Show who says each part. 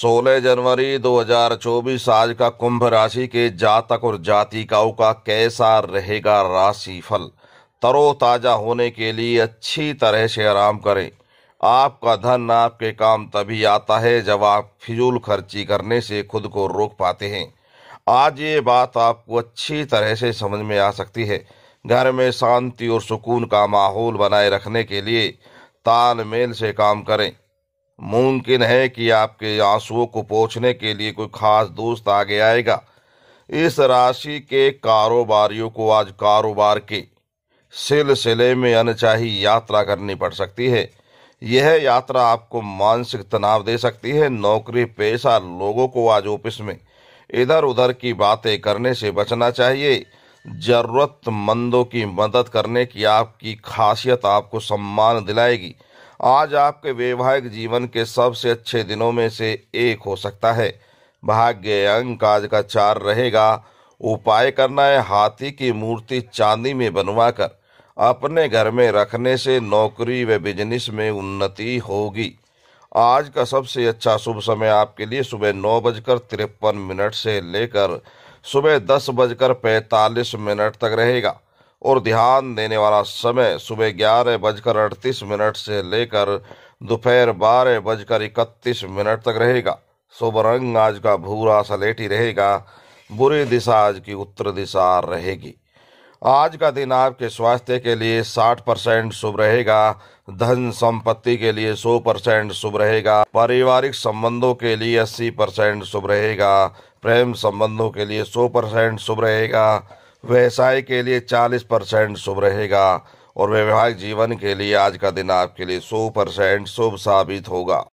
Speaker 1: 16 जनवरी 2024 आज का कुंभ राशि के जातक और जातिकाओं का कैसा रहेगा राशि फल तरोताजा होने के लिए अच्छी तरह से आराम करें आपका धन आपके काम तभी आता है जब आप फिजूल खर्ची करने से खुद को रोक पाते हैं आज ये बात आपको अच्छी तरह से समझ में आ सकती है घर में शांति और सुकून का माहौल बनाए रखने के लिए तालमेल से काम करें मुमकिन है कि आपके आंसुओं को पोछने के लिए कोई खास दोस्त आगे आएगा इस राशि के कारोबारियों को आज कारोबार के सिलसिले में अनचाही यात्रा करनी पड़ सकती है यह यात्रा आपको मानसिक तनाव दे सकती है नौकरी पेशा लोगों को आज ऑफिस में इधर उधर की बातें करने से बचना चाहिए ज़रूरतमंदों की मदद करने की आपकी खासियत आपको सम्मान दिलाएगी आज आपके वैवाहिक जीवन के सबसे अच्छे दिनों में से एक हो सकता है भाग्य अंक आज का चार रहेगा उपाय करना है हाथी की मूर्ति चांदी में बनवा कर अपने घर में रखने से नौकरी व बिजनेस में उन्नति होगी आज का सबसे अच्छा शुभ समय आपके लिए सुबह नौ बजकर तिरपन मिनट से लेकर सुबह दस बजकर पैंतालीस मिनट तक रहेगा और ध्यान देने वाला समय सुबह ग्यारह बजकर अड़तीस मिनट से लेकर दोपहर बारह बजकर इकतीस मिनट तक रहेगा शुभ रंग आज का भूरा सलेटी रहेगा बुरी दिशा आज की उत्तर दिशा रहेगी आज का दिन आपके स्वास्थ्य के लिए साठ परसेंट शुभ रहेगा धन संपत्ति के लिए सौ परसेंट शुभ रहेगा पारिवारिक संबंधों के लिए अस्सी परसेंट शुभ रहेगा प्रेम संबंधों के लिए सौ परसेंट शुभ रहेगा व्यवसाय के लिए 40 परसेंट शुभ रहेगा और वैवाहिक जीवन के लिए आज का दिन आपके लिए 100 परसेंट शुभ साबित होगा